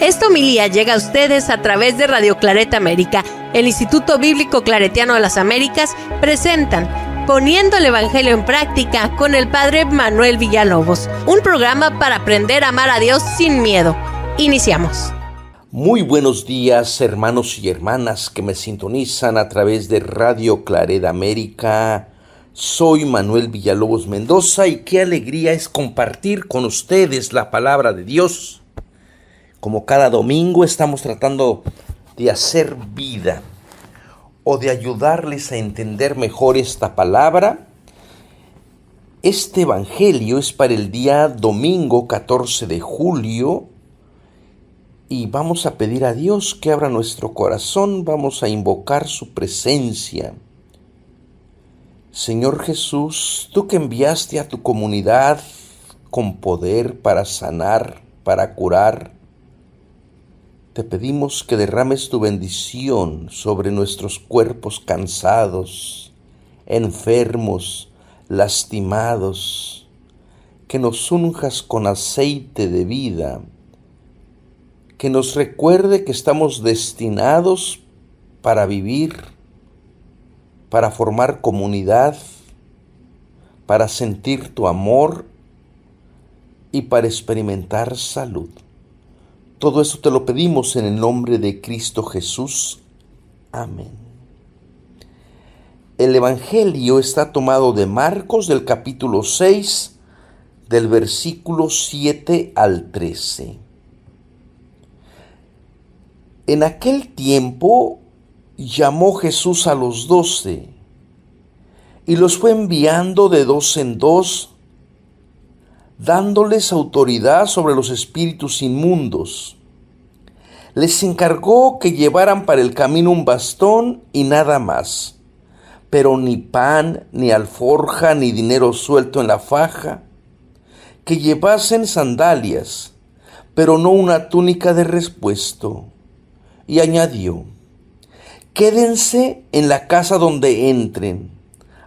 Esta homilía llega a ustedes a través de Radio Claret América. El Instituto Bíblico Claretiano de las Américas presentan Poniendo el Evangelio en Práctica con el Padre Manuel Villalobos, un programa para aprender a amar a Dios sin miedo. Iniciamos. Muy buenos días hermanos y hermanas que me sintonizan a través de Radio Claret América. Soy Manuel Villalobos Mendoza y qué alegría es compartir con ustedes la palabra de Dios como cada domingo estamos tratando de hacer vida o de ayudarles a entender mejor esta palabra. Este Evangelio es para el día domingo 14 de julio y vamos a pedir a Dios que abra nuestro corazón, vamos a invocar su presencia. Señor Jesús, tú que enviaste a tu comunidad con poder para sanar, para curar, te pedimos que derrames tu bendición sobre nuestros cuerpos cansados, enfermos, lastimados, que nos unjas con aceite de vida, que nos recuerde que estamos destinados para vivir, para formar comunidad, para sentir tu amor y para experimentar salud. Todo esto te lo pedimos en el nombre de Cristo Jesús. Amén. El Evangelio está tomado de Marcos del capítulo 6, del versículo 7 al 13. En aquel tiempo llamó Jesús a los doce y los fue enviando de dos en dos dándoles autoridad sobre los espíritus inmundos. Les encargó que llevaran para el camino un bastón y nada más, pero ni pan, ni alforja, ni dinero suelto en la faja, que llevasen sandalias, pero no una túnica de respuesto. Y añadió, quédense en la casa donde entren,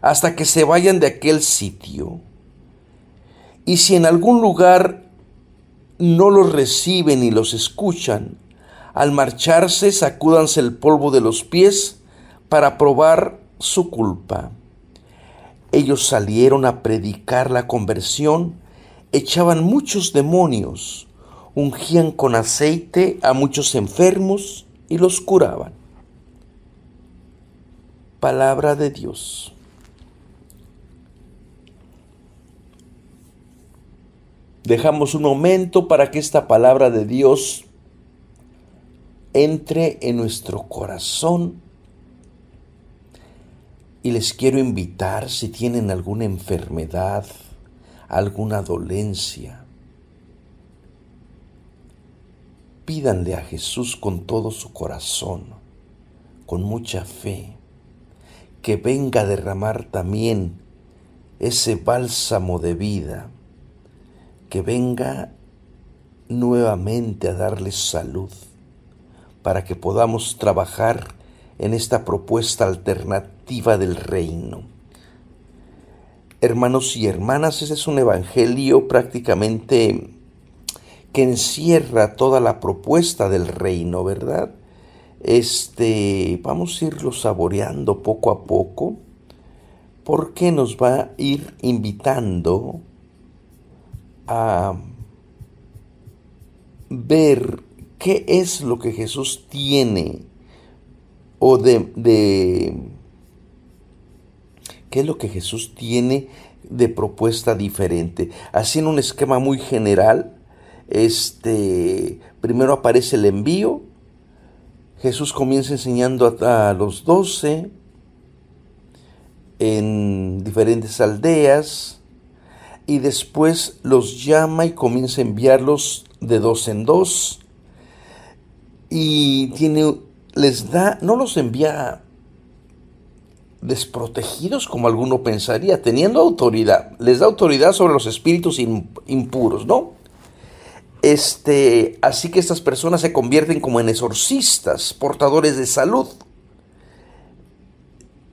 hasta que se vayan de aquel sitio. Y si en algún lugar no los reciben y los escuchan, al marcharse sacúdanse el polvo de los pies para probar su culpa. Ellos salieron a predicar la conversión, echaban muchos demonios, ungían con aceite a muchos enfermos y los curaban. Palabra de Dios. Dejamos un momento para que esta palabra de Dios entre en nuestro corazón. Y les quiero invitar si tienen alguna enfermedad, alguna dolencia. Pídanle a Jesús con todo su corazón, con mucha fe, que venga a derramar también ese bálsamo de vida que venga nuevamente a darles salud, para que podamos trabajar en esta propuesta alternativa del reino. Hermanos y hermanas, ese es un evangelio prácticamente que encierra toda la propuesta del reino, ¿verdad? Este, vamos a irlo saboreando poco a poco, porque nos va a ir invitando a ver qué es lo que Jesús tiene o de, qué es lo que Jesús tiene de propuesta diferente. Así en un esquema muy general, este, primero aparece el envío, Jesús comienza enseñando a los doce en diferentes aldeas, y después los llama y comienza a enviarlos de dos en dos. Y tiene, les da, no los envía desprotegidos como alguno pensaría, teniendo autoridad, les da autoridad sobre los espíritus impuros, ¿no? Este, así que estas personas se convierten como en exorcistas, portadores de salud.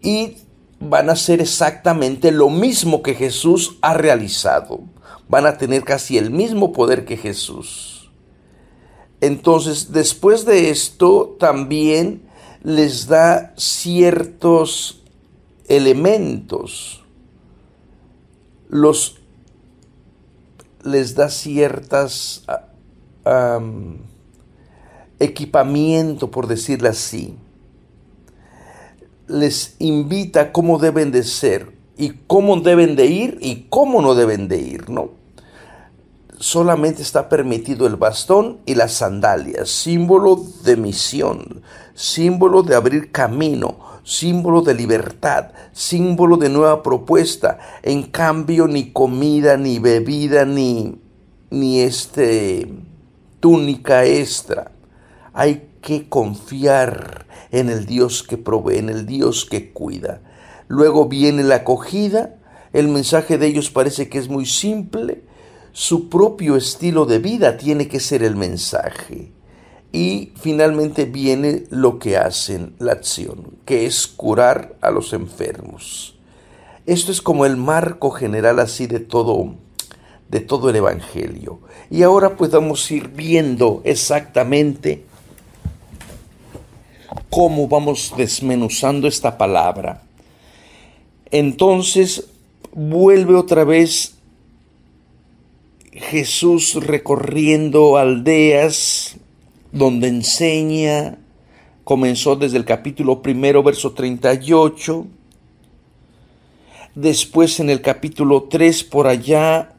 Y van a hacer exactamente lo mismo que Jesús ha realizado. Van a tener casi el mismo poder que Jesús. Entonces, después de esto, también les da ciertos elementos. Los les da ciertas equipamientos, ah, equipamiento, por decirlo así les invita cómo deben de ser y cómo deben de ir y cómo no deben de ir, ¿no? Solamente está permitido el bastón y las sandalias, símbolo de misión, símbolo de abrir camino, símbolo de libertad, símbolo de nueva propuesta. En cambio, ni comida, ni bebida, ni, ni este túnica extra. Hay que confiar en el Dios que provee, en el Dios que cuida. Luego viene la acogida, el mensaje de ellos parece que es muy simple, su propio estilo de vida tiene que ser el mensaje. Y finalmente viene lo que hacen, la acción, que es curar a los enfermos. Esto es como el marco general así de todo de todo el evangelio. Y ahora pues ir viendo exactamente cómo vamos desmenuzando esta palabra. Entonces vuelve otra vez Jesús recorriendo aldeas donde enseña, comenzó desde el capítulo primero, verso 38, después en el capítulo 3 por allá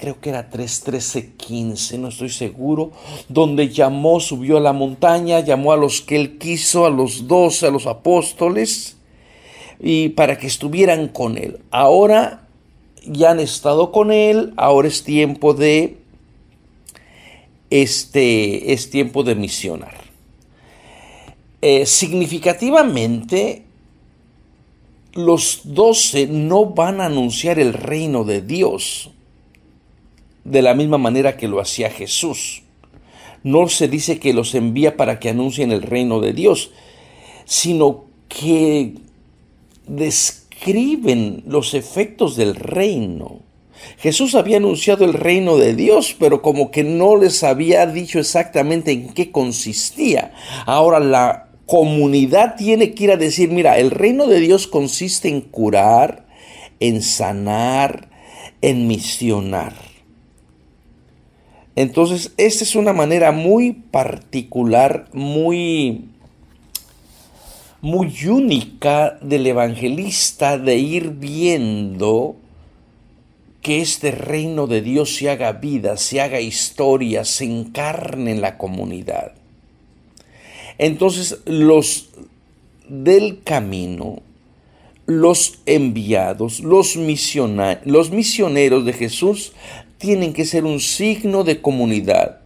creo que era 15, no estoy seguro, donde llamó, subió a la montaña, llamó a los que él quiso, a los doce, a los apóstoles, y para que estuvieran con él. Ahora ya han estado con él, ahora es tiempo de, este, es tiempo de misionar. Eh, significativamente, los doce no van a anunciar el reino de Dios de la misma manera que lo hacía Jesús. No se dice que los envía para que anuncien el reino de Dios, sino que describen los efectos del reino. Jesús había anunciado el reino de Dios, pero como que no les había dicho exactamente en qué consistía. Ahora la comunidad tiene que ir a decir, mira, el reino de Dios consiste en curar, en sanar, en misionar. Entonces, esta es una manera muy particular, muy muy única del evangelista de ir viendo que este reino de Dios se haga vida, se haga historia, se encarne en la comunidad. Entonces los del camino, los enviados, los, los misioneros de Jesús tienen que ser un signo de comunidad.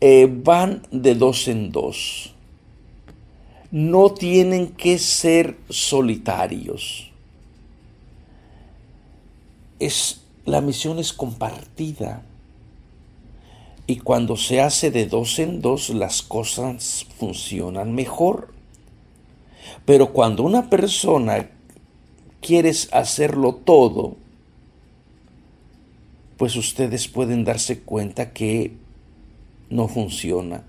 Eh, van de dos en dos. No tienen que ser solitarios. Es, la misión es compartida. Y cuando se hace de dos en dos, las cosas funcionan mejor. Pero cuando una persona quiere hacerlo todo, pues ustedes pueden darse cuenta que no funciona.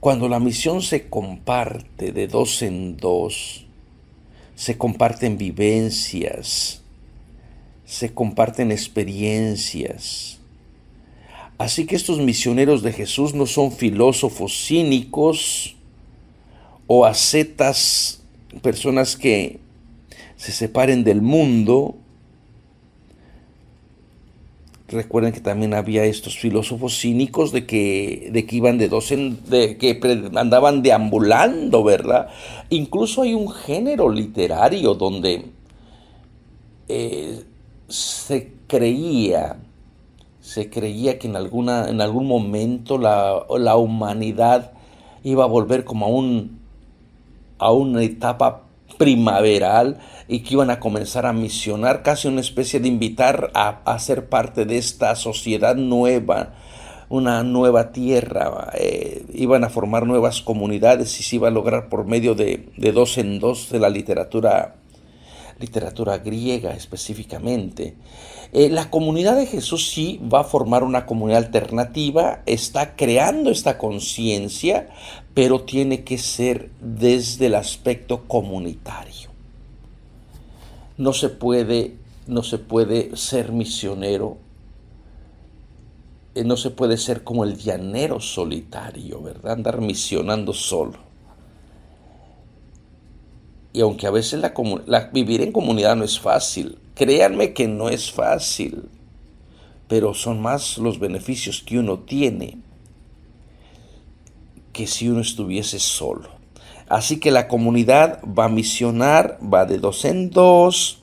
Cuando la misión se comparte de dos en dos, se comparten vivencias, se comparten experiencias. Así que estos misioneros de Jesús no son filósofos cínicos o ascetas, personas que se separen del mundo, Recuerden que también había estos filósofos cínicos de que, de que iban de de que andaban deambulando, ¿verdad? Incluso hay un género literario donde eh, se creía, se creía que en, alguna, en algún momento la, la humanidad iba a volver como a, un, a una etapa primaveral y que iban a comenzar a misionar, casi una especie de invitar a, ser parte de esta sociedad nueva, una nueva tierra, eh, iban a formar nuevas comunidades y se iba a lograr por medio de, dos en dos de la literatura literatura griega específicamente. Eh, la comunidad de Jesús sí va a formar una comunidad alternativa, está creando esta conciencia, pero tiene que ser desde el aspecto comunitario no se puede, no se puede ser misionero, eh, no se puede ser como el llanero solitario, ¿verdad? Andar misionando solo. Y aunque a veces la, vivir en comunidad no es fácil, créanme que no es fácil, pero son más los beneficios que uno tiene que si uno estuviese solo. Así que la comunidad va a misionar, va de dos en dos.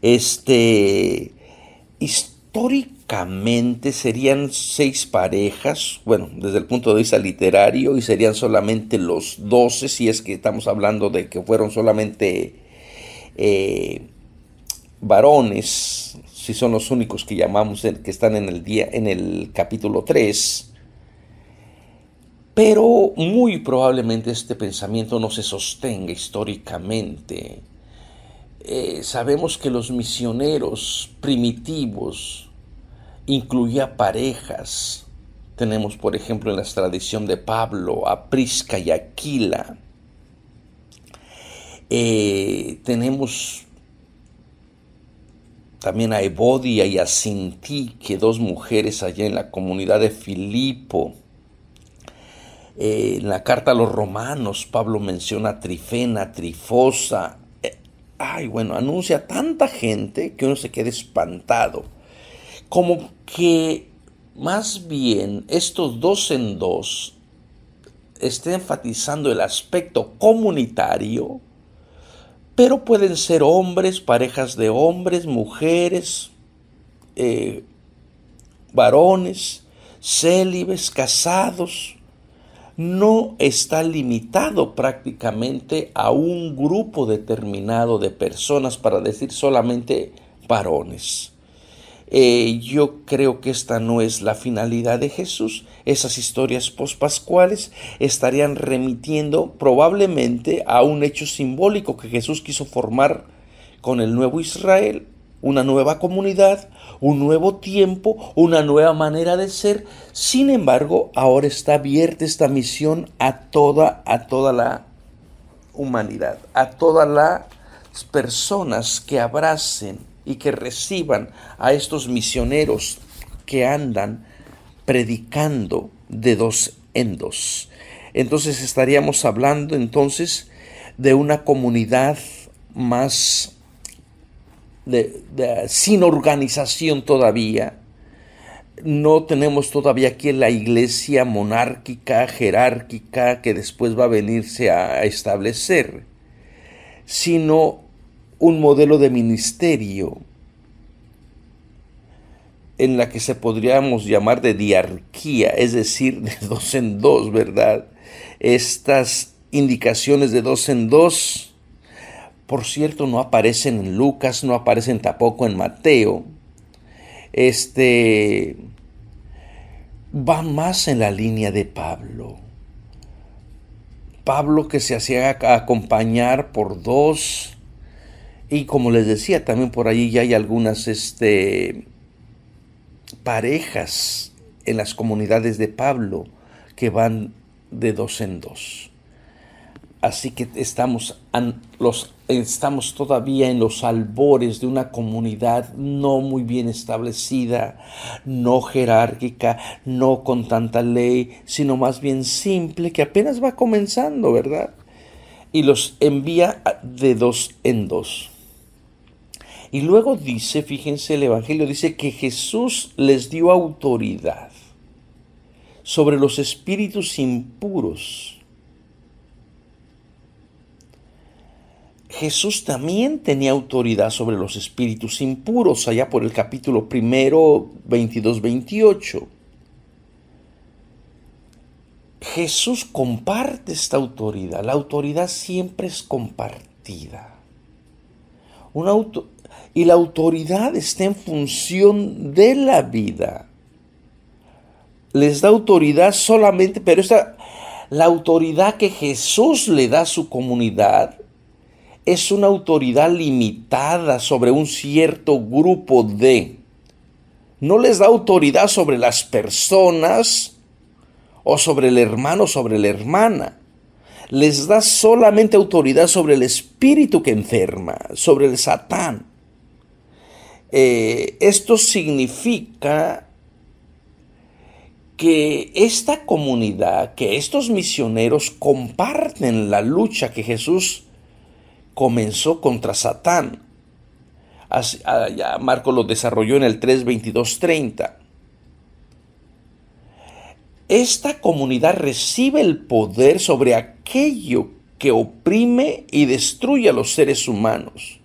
Este, históricamente serían seis parejas, bueno, desde el punto de vista literario, y serían solamente los doce, si es que estamos hablando de que fueron solamente eh, varones, si son los únicos que llamamos que están en el, día, en el capítulo 3 pero muy probablemente este pensamiento no se sostenga históricamente. Eh, sabemos que los misioneros primitivos incluía parejas. Tenemos, por ejemplo, en la tradición de Pablo a Prisca y Aquila. Eh, tenemos también a Ebodia y a que dos mujeres allá en la comunidad de Filipo eh, en la carta a los romanos, Pablo menciona Trifena, Trifosa. Eh, ay, bueno, anuncia tanta gente que uno se queda espantado. Como que más bien estos dos en dos estén enfatizando el aspecto comunitario, pero pueden ser hombres, parejas de hombres, mujeres, eh, varones, célibes, casados no está limitado prácticamente a un grupo determinado de personas, para decir solamente varones. Eh, yo creo que esta no es la finalidad de Jesús. Esas historias pospascuales estarían remitiendo probablemente a un hecho simbólico que Jesús quiso formar con el nuevo Israel, una nueva comunidad, un nuevo tiempo, una nueva manera de ser. Sin embargo, ahora está abierta esta misión a toda, a toda la humanidad, a todas las personas que abracen y que reciban a estos misioneros que andan predicando de dos en dos. Entonces estaríamos hablando entonces de una comunidad más sin organización todavía. No tenemos todavía aquí la iglesia monárquica, jerárquica, que después va a venirse a establecer, sino un modelo de ministerio en la que se podríamos llamar de diarquía, es decir, de dos en dos, ¿verdad? Estas indicaciones de dos en dos por cierto, no aparecen en Lucas, no aparecen tampoco en Mateo. Este va más en la línea de Pablo. Pablo que se hacía acompañar por dos y como les decía también por allí ya hay algunas este, parejas en las comunidades de Pablo que van de dos en dos. Así que estamos, los, estamos todavía en los albores de una comunidad no muy bien establecida, no jerárquica, no con tanta ley, sino más bien simple, que apenas va comenzando, ¿verdad? Y los envía de dos en dos. Y luego dice, fíjense, el Evangelio dice que Jesús les dio autoridad sobre los espíritus impuros Jesús también tenía autoridad sobre los espíritus impuros, allá por el capítulo primero, 22-28. Jesús comparte esta autoridad. La autoridad siempre es compartida. y la autoridad está en función de la vida. Les da autoridad solamente, pero esta, la autoridad que Jesús le da a su comunidad es una autoridad limitada sobre un cierto grupo de... No les da autoridad sobre las personas o sobre el hermano, sobre la hermana. Les da solamente autoridad sobre el espíritu que enferma, sobre el satán. Eh, esto significa que esta comunidad, que estos misioneros comparten la lucha que Jesús comenzó contra Satán. Ah, ya Marco lo desarrolló en el 3.22.30. Esta comunidad recibe el poder sobre aquello que oprime y destruye a los seres humanos.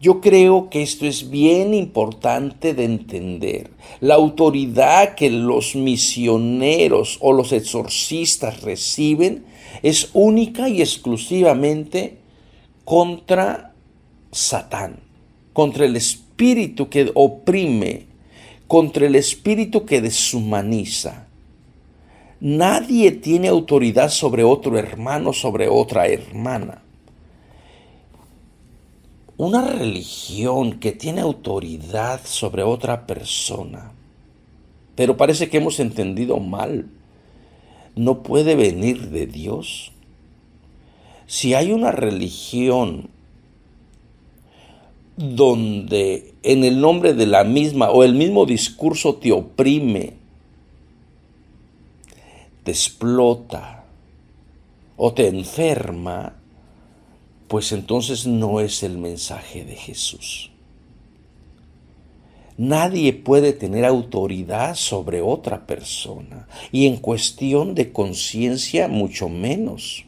Yo creo que esto es bien importante de entender. La autoridad que los misioneros o los exorcistas reciben es única y exclusivamente contra Satán, contra el espíritu que oprime, contra el espíritu que deshumaniza. Nadie tiene autoridad sobre otro hermano, sobre otra hermana. Una religión que tiene autoridad sobre otra persona. Pero parece que hemos entendido mal no puede venir de Dios? Si hay una religión donde en el nombre de la misma o el mismo discurso te oprime, te explota o te enferma, pues entonces no es el mensaje de Jesús. Nadie puede tener autoridad sobre otra persona y en cuestión de conciencia mucho menos.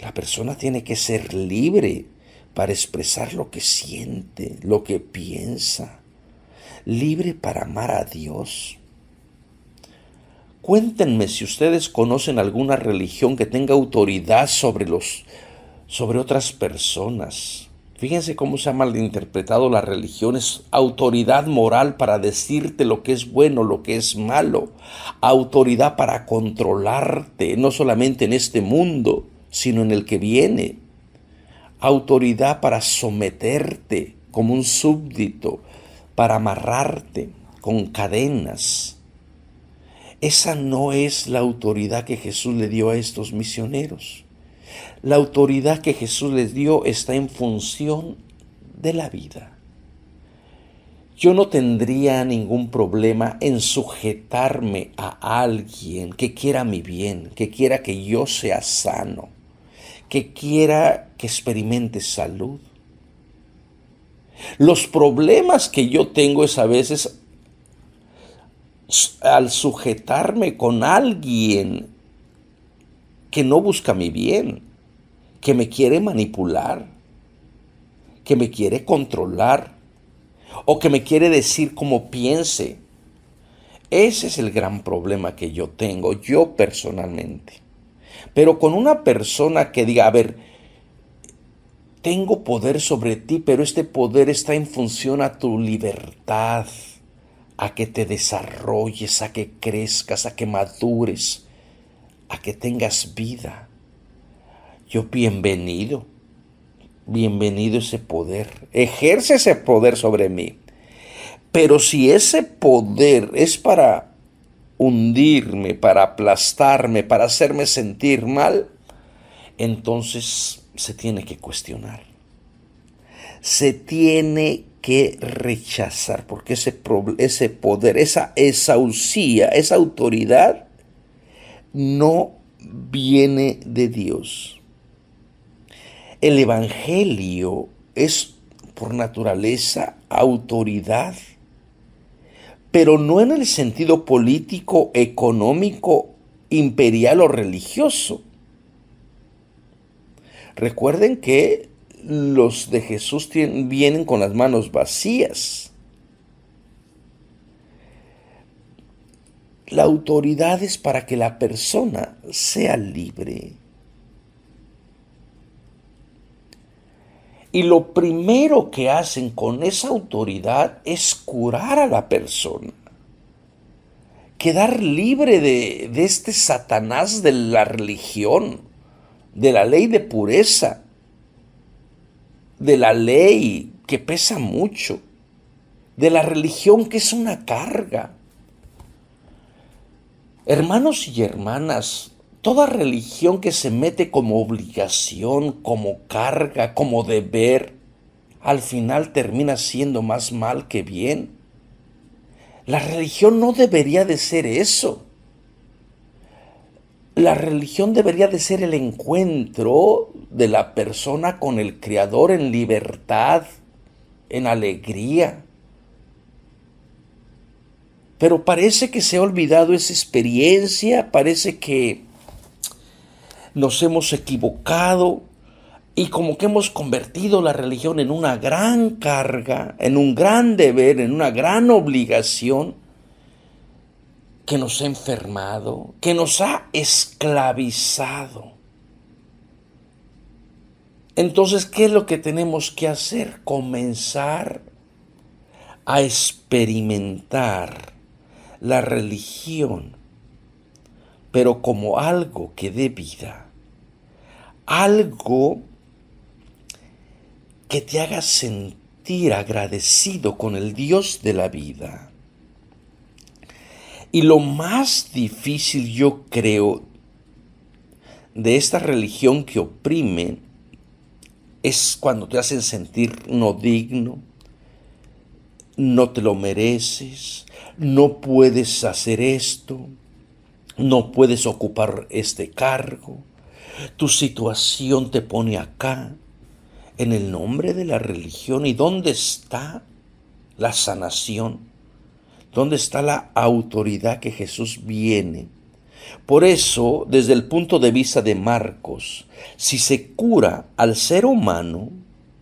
La persona tiene que ser libre para expresar lo que siente, lo que piensa, libre para amar a Dios. Cuéntenme si ustedes conocen alguna religión que tenga autoridad sobre los sobre otras personas. Fíjense cómo se ha malinterpretado la religión. Es autoridad moral para decirte lo que es bueno, lo que es malo. Autoridad para controlarte, no solamente en este mundo, sino en el que viene. Autoridad para someterte como un súbdito, para amarrarte con cadenas. Esa no es la autoridad que Jesús le dio a estos misioneros. La autoridad que Jesús les dio está en función de la vida. Yo no tendría ningún problema en sujetarme a alguien que quiera mi bien, que quiera que yo sea sano, que quiera que experimente salud. Los problemas que yo tengo es a veces al sujetarme con alguien que no busca mi bien, que me quiere manipular, que me quiere controlar o que me quiere decir cómo piense. Ese es el gran problema que yo tengo, yo personalmente. Pero con una persona que diga, a ver, tengo poder sobre ti, pero este poder está en función a tu libertad, a que te desarrolles, a que crezcas, a que madures, a que tengas vida. Yo bienvenido, bienvenido ese poder. Ejerce ese poder sobre mí. Pero si ese poder es para hundirme, para aplastarme, para hacerme sentir mal, entonces se tiene que cuestionar. Se tiene que rechazar, porque ese, poder, esa esausía, esa autoridad, no viene de Dios. El Evangelio es por naturaleza autoridad, pero no en el sentido político, económico, imperial o religioso. Recuerden que los de Jesús vienen con las manos vacías. La autoridad es para que la persona sea libre. Y lo primero que hacen con esa autoridad es curar a la persona. Quedar libre de, de este Satanás de la religión, de la ley de pureza, de la ley que pesa mucho, de la religión que es una carga. Hermanos y hermanas, Toda religión que se mete como obligación, como carga, como deber, al final termina siendo más mal que bien. La religión no debería de ser eso. La religión debería de ser el encuentro de la persona con el Creador en libertad, en alegría. Pero parece que se ha olvidado esa experiencia, parece que nos hemos equivocado y como que hemos convertido la religión en una gran carga, en un gran deber, en una gran obligación que nos ha enfermado, que nos ha esclavizado. Entonces, ¿qué es lo que tenemos que hacer? Comenzar a experimentar la religión, pero como algo que dé vida algo que te haga sentir agradecido con el Dios de la vida. Y lo más difícil yo creo de esta religión que oprime es cuando te hacen sentir no digno, no te lo mereces, no puedes hacer esto, no puedes ocupar este cargo, tu situación te pone acá en el nombre de la religión. ¿Y dónde está la sanación? ¿Dónde está la autoridad que Jesús viene? Por eso, desde el punto de vista de Marcos, si se cura al ser humano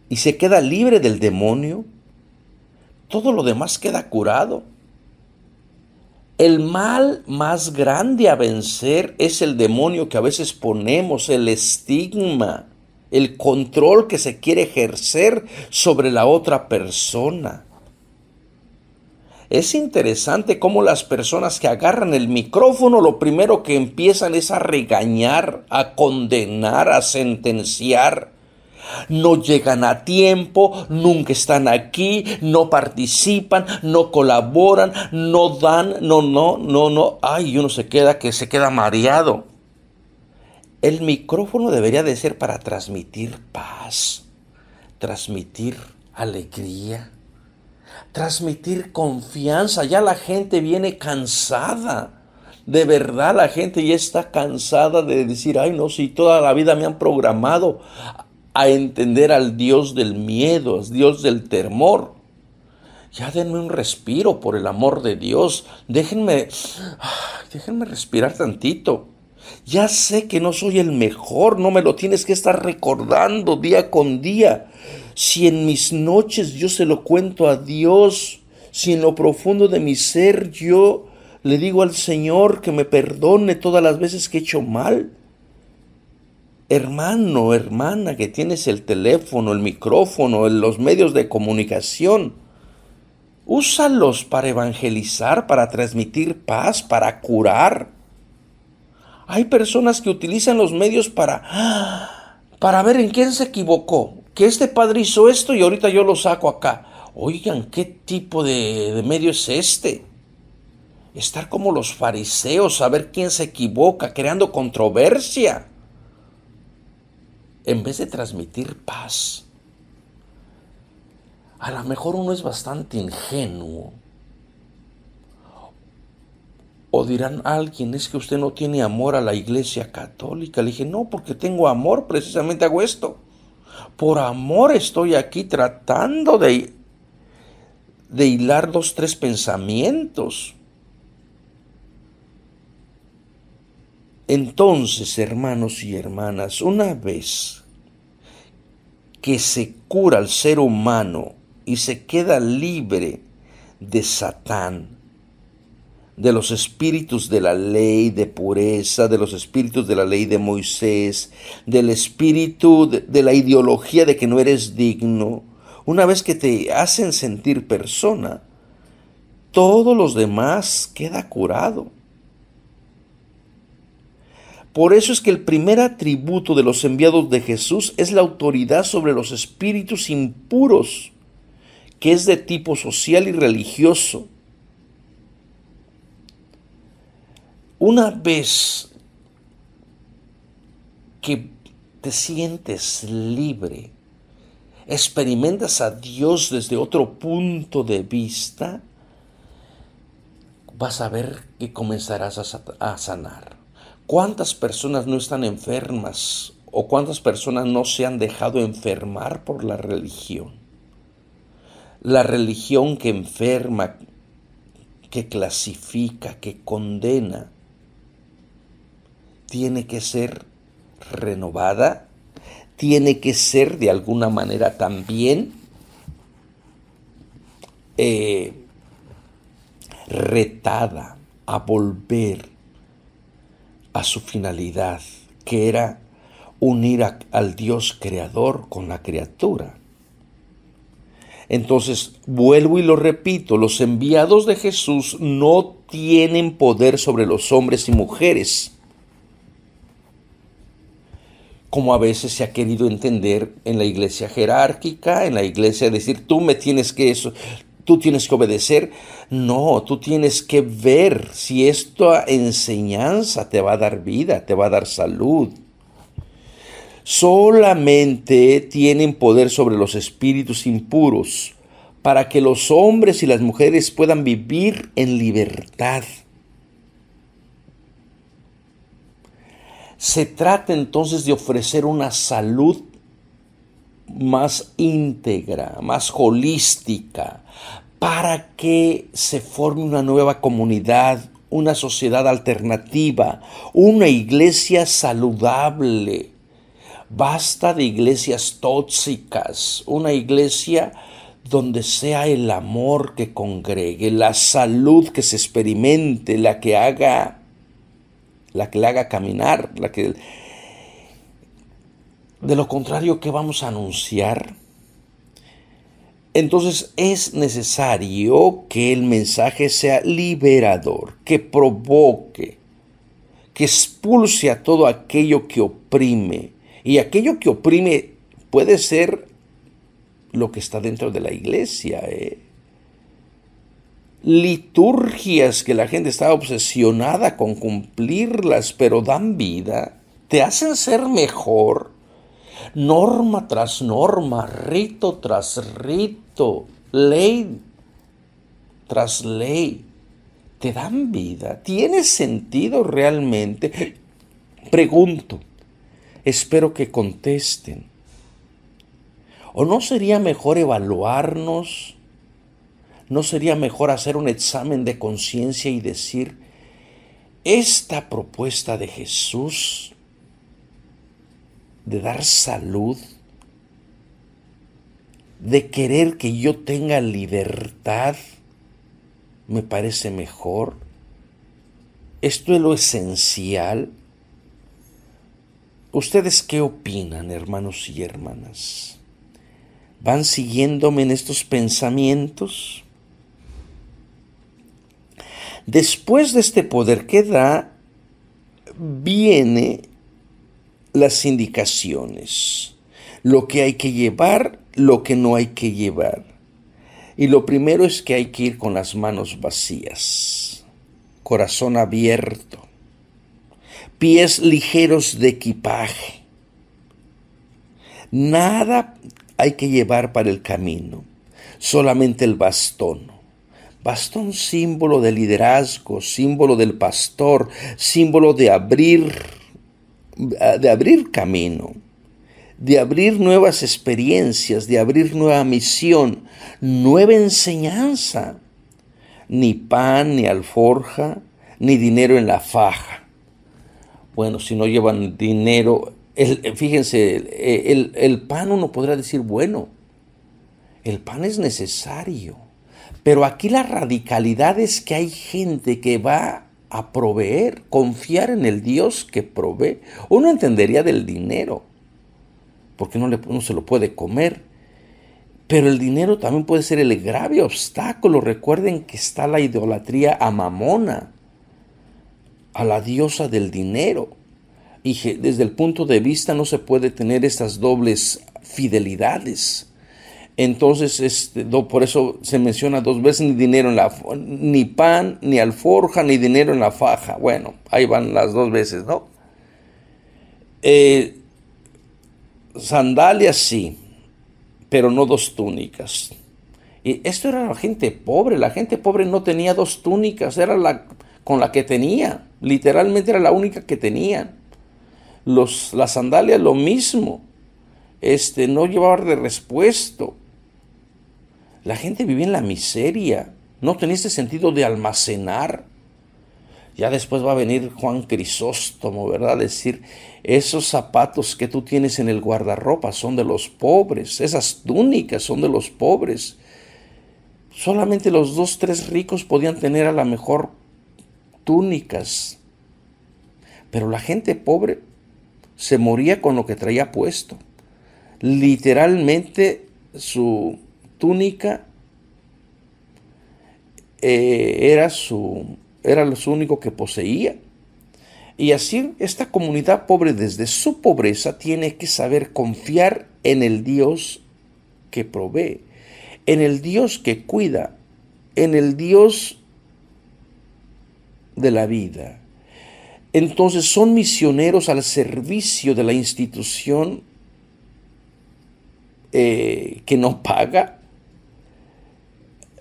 y se queda libre del demonio, todo lo demás queda curado. El mal más grande a vencer es el demonio que a veces ponemos, el estigma, el control que se quiere ejercer sobre la otra persona. Es interesante cómo las personas que agarran el micrófono lo primero que empiezan es a regañar, a condenar, a sentenciar. No llegan a tiempo, nunca están aquí, no participan, no colaboran, no dan, no, no, no, no. Ay, uno se queda que se queda mareado. El micrófono debería de ser para transmitir paz, transmitir alegría, transmitir confianza. Ya la gente viene cansada. De verdad la gente ya está cansada de decir, ay no, si toda la vida me han programado, a entender al Dios del miedo, al Dios del temor. Ya denme un respiro por el amor de Dios. Déjenme, déjenme respirar tantito. Ya sé que no soy el mejor, no me lo tienes que estar recordando día con día. Si en mis noches yo se lo cuento a Dios, si en lo profundo de mi ser yo le digo al Señor que me perdone todas las veces que he hecho mal, hermano, hermana, que tienes el teléfono, el micrófono, los medios de comunicación. Úsalos para evangelizar, para transmitir paz, para curar. Hay personas que utilizan los medios para, para ver en quién se equivocó, que este padre hizo esto y ahorita yo lo saco acá. Oigan, ¿qué tipo de, de medio es este? Estar como los fariseos, saber quién se equivoca, creando controversia en vez de transmitir paz. A lo mejor uno es bastante ingenuo. O dirán alguien, es que usted no tiene amor a la iglesia católica. Le dije, no, porque tengo amor, precisamente hago esto. Por amor estoy aquí tratando de, de hilar dos, tres pensamientos Entonces, hermanos y hermanas, una vez que se cura el ser humano y se queda libre de Satán, de los espíritus de la ley de pureza, de los espíritus de la ley de Moisés, del espíritu de, la ideología de que no eres digno, una vez que te hacen sentir persona, todos los demás queda curado. Por eso es que el primer atributo de los enviados de Jesús es la autoridad sobre los espíritus impuros, que es de tipo social y religioso. Una vez que te sientes libre, experimentas a Dios desde otro punto de vista, vas a ver que comenzarás a, sanar. ¿Cuántas personas no están enfermas o cuántas personas no se han dejado enfermar por la religión? La religión que enferma, que clasifica, que condena, tiene que ser renovada, tiene que ser de alguna manera también eh, retada a volver a su finalidad, que era unir al Dios creador con la criatura. Entonces, vuelvo y lo repito, los enviados de Jesús no tienen poder sobre los hombres y mujeres, como a veces se ha querido entender en la iglesia jerárquica, en la iglesia decir, tú me tienes que eso, tú tienes que obedecer. No, tú tienes que ver si esta enseñanza te va a dar vida, te va a dar salud. Solamente tienen poder sobre los espíritus impuros para que los hombres y las mujeres puedan vivir en libertad. Se trata entonces de ofrecer una salud más íntegra, más holística, para que se forme una nueva comunidad, una sociedad alternativa, una iglesia saludable. Basta de iglesias tóxicas, una iglesia donde sea el amor que congregue, la salud que se experimente, la que haga, la que haga caminar, la que... De lo contrario, ¿qué vamos a anunciar? Entonces es necesario que el mensaje sea liberador, que provoque, que expulse a todo aquello que oprime. Y aquello que oprime puede ser lo que está dentro de la iglesia. ¿eh? Liturgias que la gente está obsesionada con cumplirlas, pero dan vida, te hacen ser mejor norma tras norma, rito tras rito, ley tras ley. ¿Te dan vida? ¿Tiene sentido realmente? Pregunto. Espero que contesten. ¿O no sería mejor evaluarnos? ¿No sería mejor hacer un examen de conciencia y decir, esta propuesta de Jesús de dar salud, de querer que yo tenga libertad, me parece mejor. Esto es lo esencial. ¿Ustedes qué opinan, hermanos y hermanas? ¿Van siguiéndome en estos pensamientos? Después de este poder que da, viene las indicaciones, lo que hay que llevar, lo que no hay que llevar. Y lo primero es que hay que ir con las manos vacías, corazón abierto, pies ligeros de equipaje. Nada hay que llevar para el camino, solamente el bastón. Bastón símbolo de liderazgo, símbolo del pastor, símbolo de abrir de abrir camino, de abrir nuevas experiencias, de abrir nueva misión, nueva enseñanza. Ni pan, ni alforja, ni dinero en la faja. Bueno, si no llevan dinero, el, fíjense, el, el pan uno podrá decir, bueno, el pan es necesario. Pero aquí la radicalidad es que hay gente que va a proveer, confiar en el Dios que provee. Uno entendería del dinero, porque no, uno se lo puede comer. Pero el dinero también puede ser el grave obstáculo. Recuerden que está la idolatría a Mamona, a la diosa del dinero. Y desde el punto de vista no se puede tener estas dobles fidelidades. Entonces, este, por eso se menciona dos veces ni dinero en la ni pan, ni alforja, ni dinero en la faja. Bueno, ahí van las dos veces, ¿no? Eh, sandalias sí, pero no dos túnicas. Y esto era la gente pobre, la gente pobre no tenía dos túnicas, era la con la que tenía, literalmente era la única que tenía. Los, las sandalias lo mismo, este, no llevaba de respuesto la gente vivía en la miseria, no tenía ese sentido de almacenar. Ya después va a venir Juan Crisóstomo, ¿verdad? Decir, esos zapatos que tú tienes en el guardarropa son de los pobres, esas túnicas son de los pobres. Solamente los dos, tres ricos podían tener a la mejor túnicas. Pero la gente pobre se moría con lo que traía puesto. Literalmente su única, eh, era su, era que poseía. Y así esta comunidad pobre desde su pobreza tiene que saber confiar en el Dios que provee, en el Dios que cuida, en el Dios de la vida. Entonces son misioneros al servicio de la institución eh, que no paga,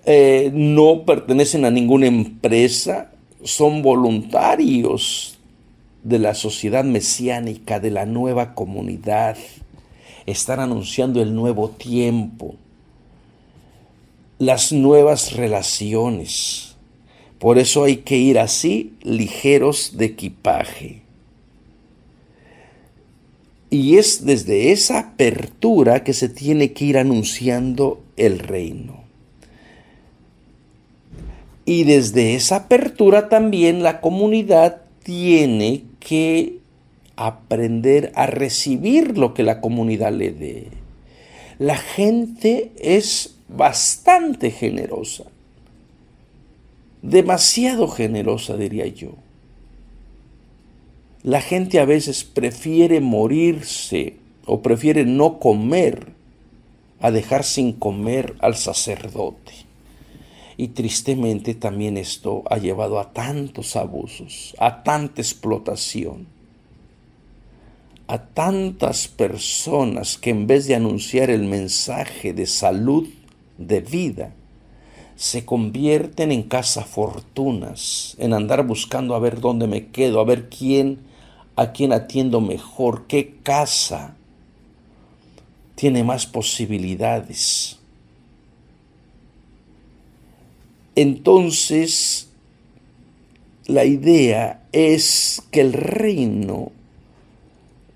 eh, no pertenecen a ninguna empresa, son voluntarios de la sociedad mesiánica, de la nueva comunidad. Están anunciando el nuevo tiempo, las nuevas relaciones. Por eso hay que ir así, ligeros de equipaje. Y es desde esa apertura que se tiene que ir anunciando el reino. Y desde esa apertura también la comunidad tiene que aprender a recibir lo que la comunidad le dé. La gente es bastante generosa, demasiado generosa diría yo. La gente a veces prefiere morirse o prefiere no comer a dejar sin comer al sacerdote. Y tristemente también esto ha llevado a tantos abusos, a tanta explotación, a tantas personas que en vez de anunciar el mensaje de salud, de vida, se convierten en fortunas en andar buscando a ver dónde me quedo, a ver quién, a quién atiendo mejor, qué casa tiene más posibilidades. Entonces, la idea es que el reino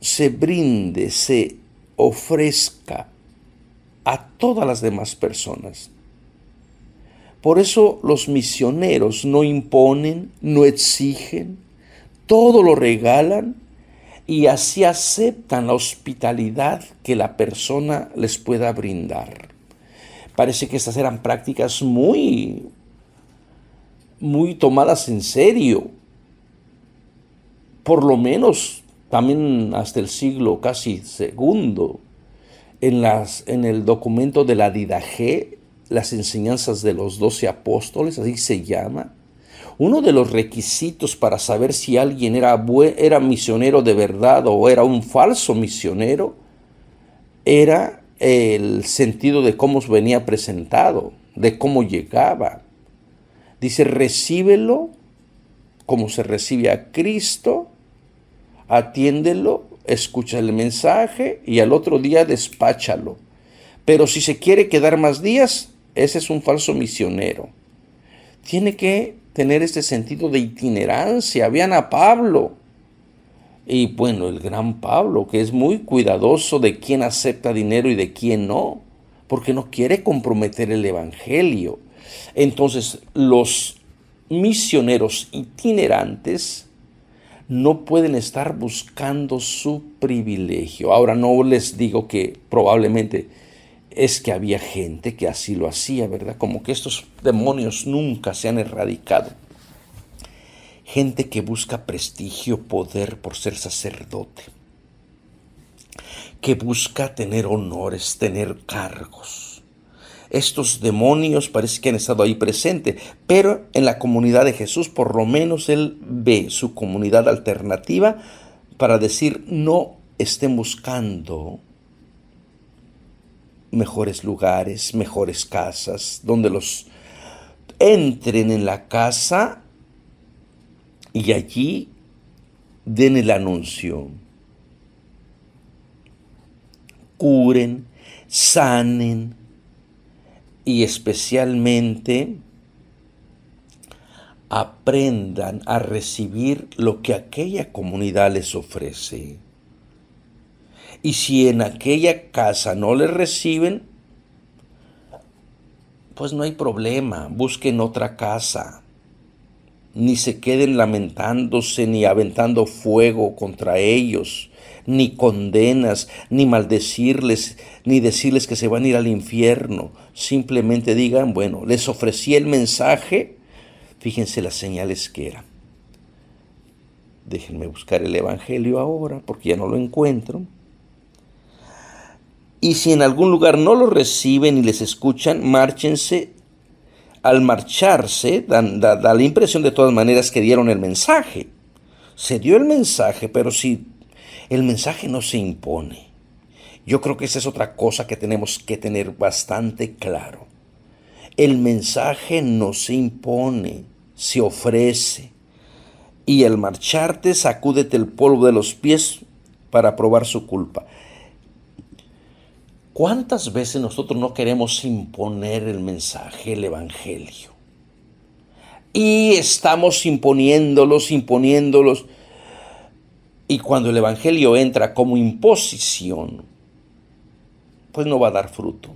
se brinde, se ofrezca a todas las demás personas. Por eso los misioneros no imponen, no exigen, todo lo regalan y así aceptan la hospitalidad que la persona les pueda brindar. Parece que estas eran prácticas muy muy tomadas en serio, por lo menos también hasta el siglo casi segundo, en, las, en el documento de la Didaje, las enseñanzas de los doce apóstoles, así se llama, uno de los requisitos para saber si alguien era, era misionero de verdad o era un falso misionero era el sentido de cómo venía presentado, de cómo llegaba. Dice, recíbelo como se recibe a Cristo, atiéndelo, escucha el mensaje y al otro día despáchalo. Pero si se quiere quedar más días, ese es un falso misionero. Tiene que tener este sentido de itinerancia. Vean a Pablo. Y bueno, el gran Pablo, que es muy cuidadoso de quién acepta dinero y de quién no, porque no quiere comprometer el Evangelio. Entonces, los misioneros itinerantes no pueden estar buscando su privilegio. Ahora no les digo que probablemente es que había gente que así lo hacía, ¿verdad? Como que estos demonios nunca se han erradicado. Gente que busca prestigio, poder por ser sacerdote, que busca tener honores, tener cargos estos demonios parece que han estado ahí presentes, pero en la comunidad de Jesús por lo menos él ve su comunidad alternativa para decir no estén buscando mejores lugares, mejores casas, donde los entren en la casa y allí den el anuncio. Curen, sanen, y especialmente aprendan a recibir lo que aquella comunidad les ofrece. Y si en aquella casa no les reciben, pues no hay problema, busquen otra casa. Ni se queden lamentándose ni aventando fuego contra ellos ni condenas, ni maldecirles, ni decirles que se van a ir al infierno. Simplemente digan, bueno, les ofrecí el mensaje, fíjense las señales que eran. Déjenme buscar el Evangelio ahora, porque ya no lo encuentro. Y si en algún lugar no lo reciben y les escuchan, márchense al marcharse, dan da, la impresión de todas maneras que dieron el mensaje. Se dio el mensaje, pero si el mensaje no se impone. Yo creo que esa es otra cosa que tenemos que tener bastante claro. El mensaje no se impone, se ofrece. Y al marcharte, sacúdete el polvo de los pies para probar su culpa. ¿Cuántas veces nosotros no queremos imponer el mensaje, el evangelio? Y estamos imponiéndolos, imponiéndolos y cuando el Evangelio entra como imposición, pues no va a dar fruto.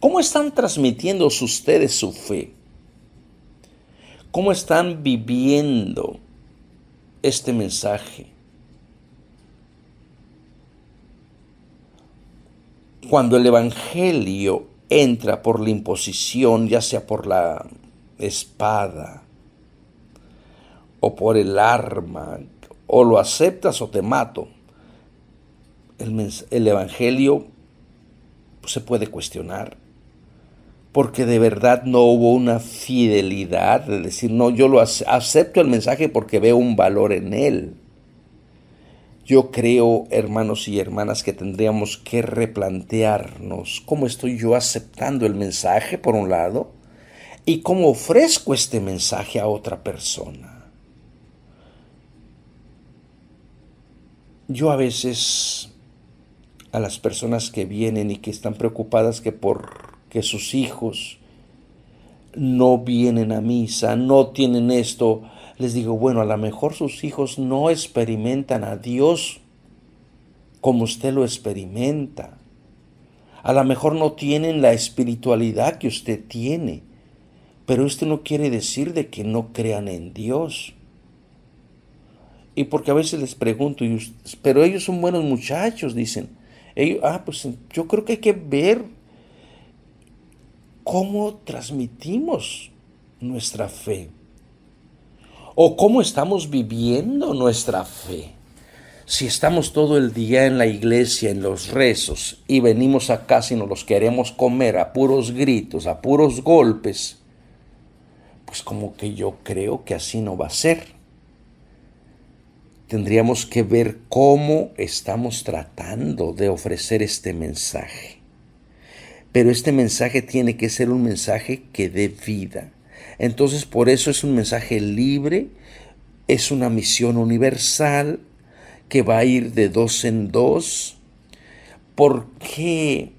¿Cómo están transmitiendo ustedes su fe? ¿Cómo están viviendo este mensaje? Cuando el Evangelio entra por la imposición, ya sea por la espada, o por el arma, o lo aceptas o te mato. El, Evangelio se puede cuestionar, porque de verdad no hubo una fidelidad de decir, no, yo lo acepto el mensaje porque veo un valor en él. Yo creo, hermanos y hermanas, que tendríamos que replantearnos cómo estoy yo aceptando el mensaje, por un lado, y cómo ofrezco este mensaje a otra persona. Yo a veces a las personas que vienen y que están preocupadas que que sus hijos no vienen a misa, no tienen esto, les digo, bueno, a lo mejor sus hijos no experimentan a Dios como usted lo experimenta. A lo mejor no tienen la espiritualidad que usted tiene, pero esto no quiere decir de que no crean en Dios. Y porque a veces les pregunto, pero ellos son buenos muchachos, dicen. ah, pues yo creo que hay que ver cómo transmitimos nuestra fe. O cómo estamos viviendo nuestra fe. Si estamos todo el día en la iglesia, en los rezos, y venimos acá si nos los queremos comer a puros gritos, a puros golpes, pues como que yo creo que así no va a ser tendríamos que ver cómo estamos tratando de ofrecer este mensaje. Pero este mensaje tiene que ser un mensaje que dé vida. Entonces por eso es un mensaje libre, es una misión universal que va a ir de dos en dos. Porque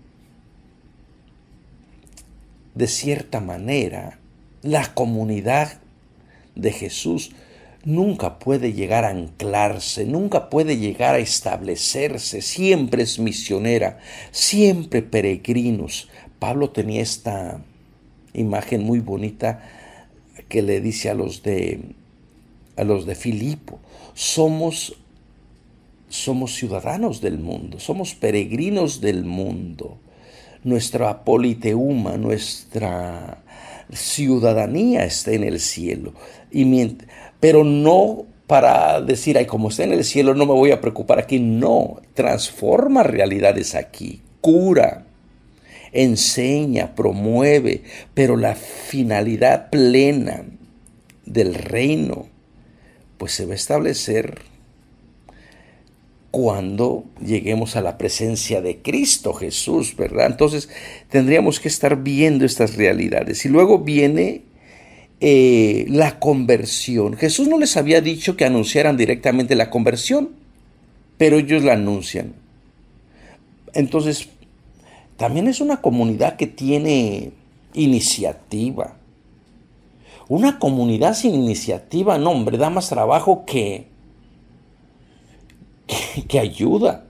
de cierta manera la comunidad de Jesús nunca puede llegar a anclarse, nunca puede llegar a establecerse, siempre es misionera, siempre peregrinos. Pablo tenía esta imagen muy bonita que le dice a los de a los de Filipo, somos somos ciudadanos del mundo, somos peregrinos del mundo. Nuestra politeuma, nuestra ciudadanía está en el cielo. Y pero no para decir, ay, como está en el cielo, no me voy a preocupar aquí. No, transforma realidades aquí, cura, enseña, promueve, pero la finalidad plena del reino, pues se va a establecer cuando lleguemos a la presencia de Cristo Jesús, ¿verdad? Entonces tendríamos que estar viendo estas realidades. Y luego viene eh, la conversión. Jesús no les había dicho que anunciaran directamente la conversión, pero ellos la anuncian. Entonces, también es una comunidad que tiene iniciativa. Una comunidad sin iniciativa, no, hombre, da más trabajo que, que, que ayuda.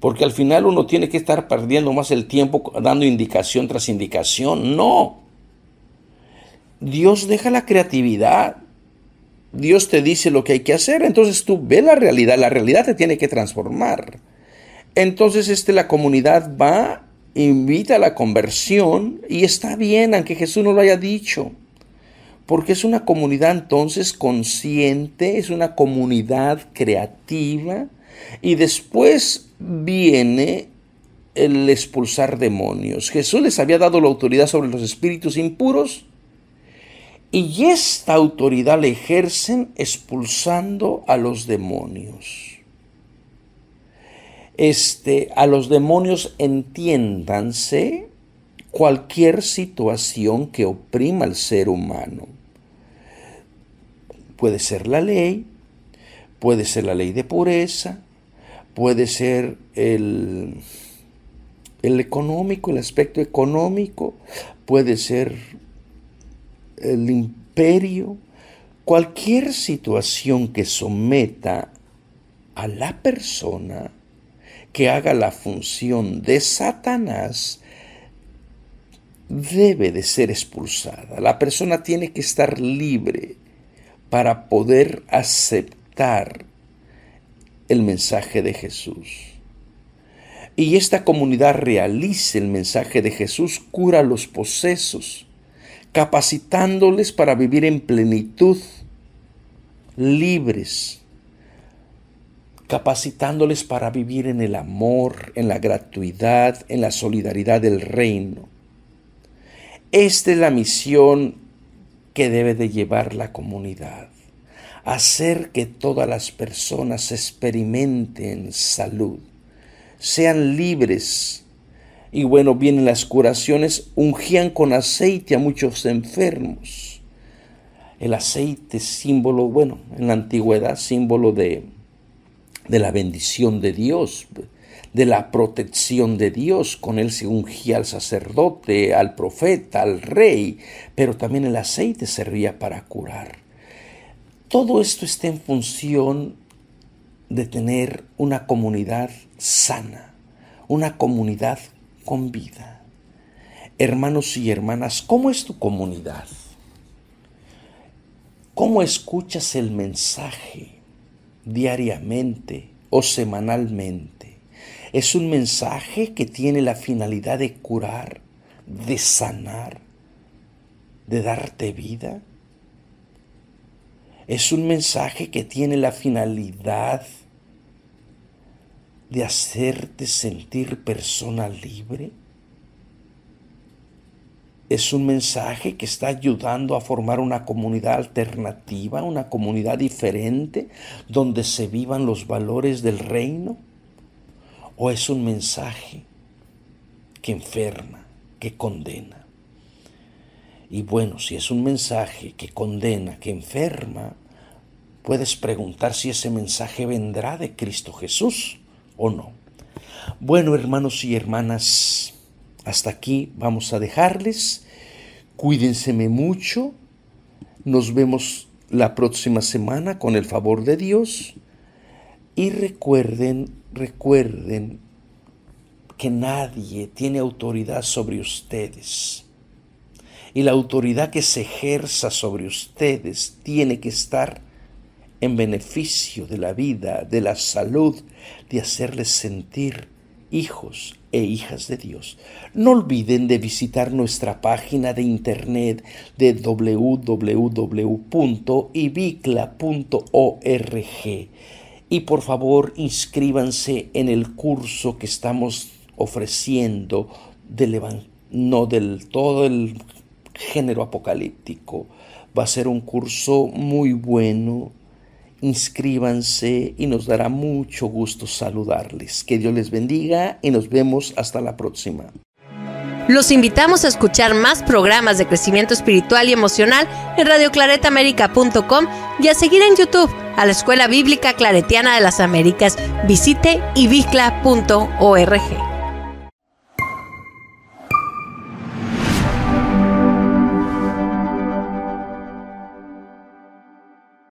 Porque al final uno tiene que estar perdiendo más el tiempo dando indicación tras indicación. No. Dios deja la creatividad. Dios te dice lo que hay que hacer, entonces tú ve la realidad, la realidad te tiene que transformar. Entonces este, la comunidad va, invita a la conversión y está bien, aunque Jesús no lo haya dicho, porque es una comunidad entonces consciente, es una comunidad creativa y después viene el expulsar demonios. Jesús les había dado la autoridad sobre los espíritus impuros y esta autoridad la ejercen expulsando a los demonios. Este, a los demonios entiéndanse cualquier situación que oprima al ser humano. Puede ser la ley, puede ser la ley de pureza, puede ser el, el económico, el aspecto económico, puede ser el imperio, cualquier situación que someta a la persona que haga la función de Satanás debe de ser expulsada. La persona tiene que estar libre para poder aceptar el mensaje de Jesús. Y esta comunidad realice el mensaje de Jesús, cura los posesos, capacitándoles para vivir en plenitud, libres, capacitándoles para vivir en el amor, en la gratuidad, en la solidaridad del reino. Esta es la misión que debe de llevar la comunidad, hacer que todas las personas experimenten salud, sean libres, y bueno, vienen las curaciones, ungían con aceite a muchos enfermos. El aceite símbolo, bueno, en la antigüedad símbolo de, de la bendición de Dios, de la protección de Dios. Con él se ungía al sacerdote, al profeta, al rey, pero también el aceite servía para curar. Todo esto está en función de tener una comunidad sana, una comunidad con vida. Hermanos y hermanas, ¿cómo es tu comunidad? ¿Cómo escuchas el mensaje diariamente o semanalmente? Es un mensaje que tiene la finalidad de curar, de sanar, de darte vida. Es un mensaje que tiene la finalidad de hacerte sentir persona libre? Es un mensaje que está ayudando a formar una comunidad alternativa, una comunidad diferente, donde se vivan los valores del reino. ¿O es un mensaje que enferma, que condena? Y bueno, si es un mensaje que condena, que enferma, puedes preguntar si ese mensaje vendrá de Cristo Jesús o no. Bueno, hermanos y hermanas, hasta aquí vamos a dejarles. Cuídense mucho. Nos vemos la próxima semana con el favor de Dios. Y recuerden, recuerden que nadie tiene autoridad sobre ustedes. Y la autoridad que se ejerza sobre ustedes tiene que estar en beneficio de la vida, de la salud, de hacerles sentir hijos e hijas de Dios. No olviden de visitar nuestra página de internet de www.ibicla.org y por favor inscríbanse en el curso que estamos ofreciendo del no del todo el género apocalíptico. Va a ser un curso muy bueno, inscríbanse y nos dará mucho gusto saludarles. Que Dios les bendiga y nos vemos hasta la próxima. Los invitamos a escuchar más programas de crecimiento espiritual y emocional en radioclaretamerica.com y a seguir en YouTube a la Escuela Bíblica Claretiana de las Américas. Visite ibicla.org.